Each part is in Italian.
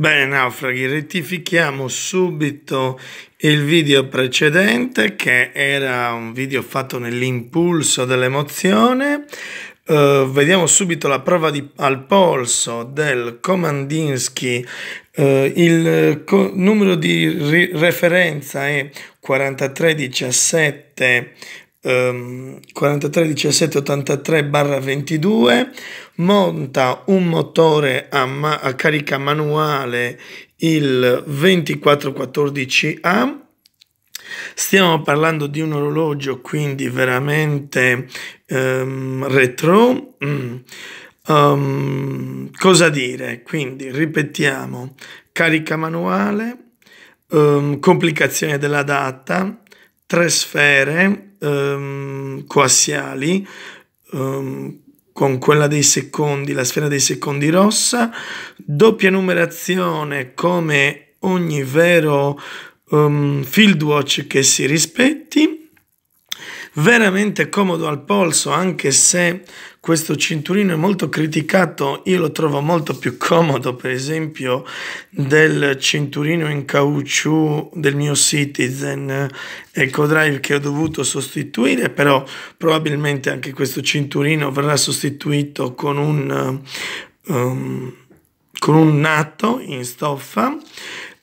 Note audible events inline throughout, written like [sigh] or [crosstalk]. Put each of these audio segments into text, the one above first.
Bene naufraghi, rettifichiamo subito il video precedente che era un video fatto nell'impulso dell'emozione. Uh, vediamo subito la prova di, al polso del Komandinsky. Uh, il co- numero di ri- referenza è 4317 43 17 83 barra 22 monta un motore a, ma- a carica manuale il 2414A Stiamo parlando di un orologio quindi veramente um, retro. Mm. Um, cosa dire? Quindi ripetiamo, carica manuale, um, complicazione della data, tre sfere, ehm, coassiali, ehm, con quella dei secondi, la sfera dei secondi rossa, doppia numerazione come ogni vero um, field watch che si rispetti veramente comodo al polso, anche se questo cinturino è molto criticato, io lo trovo molto più comodo, per esempio, del cinturino in caucciù del mio Citizen Eco Drive che ho dovuto sostituire, però probabilmente anche questo cinturino verrà sostituito con un... Um, con un natto in stoffa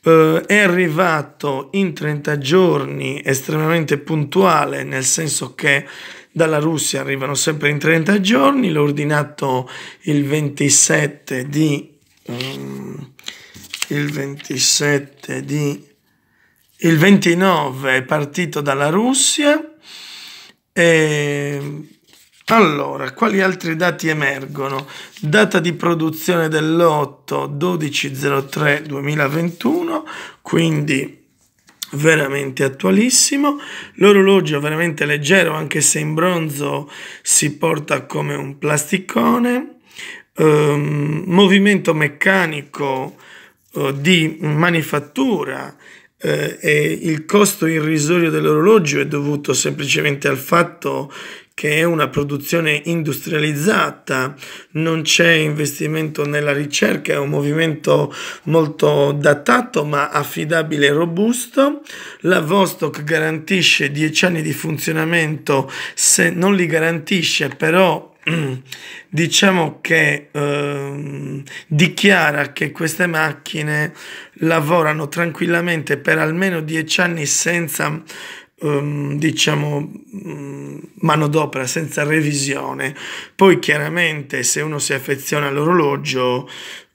eh, è arrivato in 30 giorni estremamente puntuale, nel senso che dalla Russia arrivano sempre in 30 giorni, l'ho ordinato il 27 di... Um, il 27 di... il 29 è partito dalla Russia e ehm, allora, quali altri dati emergono? Data di produzione dell'otto 03 2021, quindi veramente attualissimo. L'orologio veramente leggero, anche se in bronzo si porta come un plasticone. Um, movimento meccanico uh, di manifattura eh, e il costo irrisorio dell'orologio è dovuto semplicemente al fatto che che è una produzione industrializzata, non c'è investimento nella ricerca, è un movimento molto datato ma affidabile e robusto. La Vostok garantisce 10 anni di funzionamento, se non li garantisce però [clears throat] diciamo che eh, dichiara che queste macchine lavorano tranquillamente per almeno 10 anni senza ehm, diciamo mm, manodopera senza revisione. Poi chiaramente se uno si affeziona all'orologio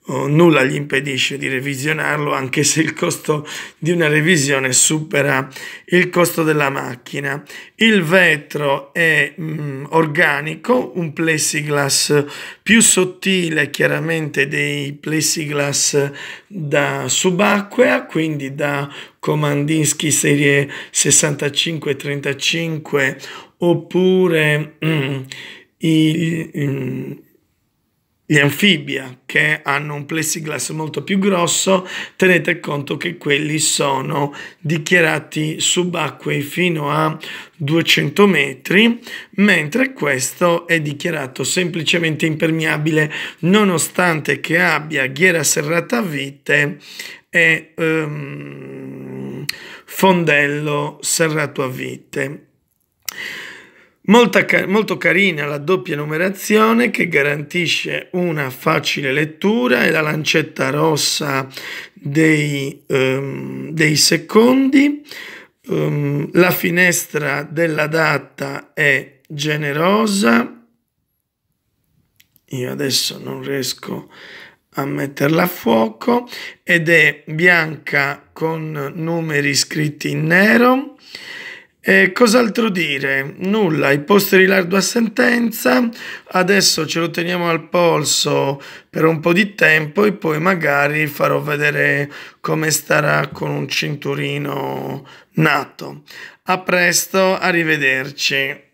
eh, nulla gli impedisce di revisionarlo anche se il costo di una revisione supera il costo della macchina. Il vetro è mh, mm, organico, un plessiglass più sottile chiaramente dei plessiglass da subacquea, quindi da Comandinsky serie 65-35 oppure mh, mm, i, mh, mm, gli anfibia che hanno un plessiglass molto più grosso, tenete conto che quelli sono dichiarati subacquei fino a 200 metri, mentre questo è dichiarato semplicemente impermeabile nonostante che abbia ghiera serrata a vite e um, fondello serrato a vite. Molta, molto carina la doppia numerazione che garantisce una facile lettura e la lancetta rossa dei, um, dei secondi. Um, la finestra della data è generosa. Io adesso non riesco a metterla a fuoco ed è bianca con numeri scritti in nero. Eh, cos'altro dire? Nulla, i posteri lardo a sentenza, adesso ce lo teniamo al polso per un po' di tempo e poi magari farò vedere come starà con un cinturino nato. A presto, arrivederci.